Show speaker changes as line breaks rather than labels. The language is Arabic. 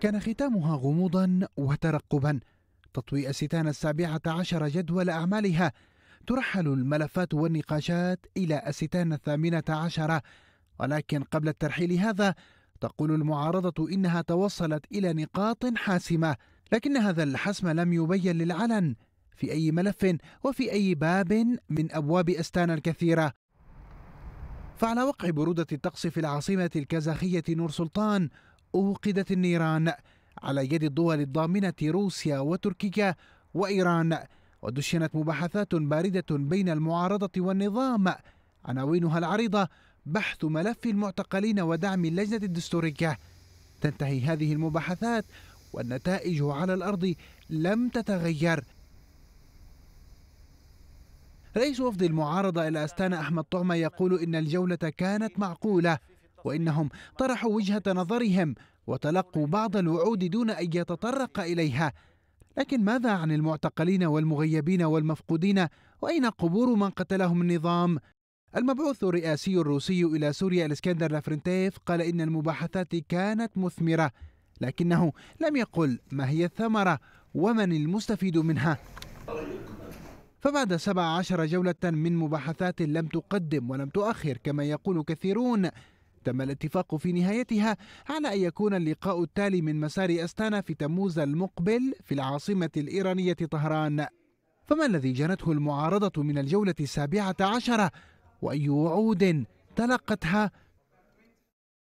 كان ختامها غموضا وترقبا تطوي الستان السابعة عشر جدول أعمالها ترحل الملفات والنقاشات إلى الستان الثامنة عشر ولكن قبل الترحيل هذا تقول المعارضة إنها توصلت إلى نقاط حاسمة لكن هذا الحسم لم يبين للعلن في أي ملف وفي أي باب من أبواب أستان الكثيرة فعلى وقع برودة الطقس في العاصمة الكازاخية نور سلطان أوقدت النيران على يد الدول الضامنة روسيا وتركيا وإيران ودشنت مباحثات باردة بين المعارضة والنظام عناوينها العريضة بحث ملف المعتقلين ودعم اللجنة الدستورية تنتهي هذه المباحثات والنتائج على الأرض لم تتغير رئيس وفد المعارضة إلى أستانا أحمد طعمة يقول إن الجولة كانت معقولة وإنهم طرحوا وجهة نظرهم وتلقوا بعض الوعود دون أن يتطرق إليها لكن ماذا عن المعتقلين والمغيبين والمفقودين وأين قبور من قتلهم النظام؟ المبعوث الرئاسي الروسي إلى سوريا الإسكندر لافرنتيف قال إن المباحثات كانت مثمرة لكنه لم يقل ما هي الثمرة ومن المستفيد منها فبعد 17 جولة من مباحثات لم تقدم ولم تؤخر كما يقول كثيرون تم الاتفاق في نهايتها على أن يكون اللقاء التالي من مسار أستانا في تموز المقبل في العاصمة الإيرانية طهران فما الذي جنته المعارضة من الجولة السابعة عشرة وأي وعود تلقتها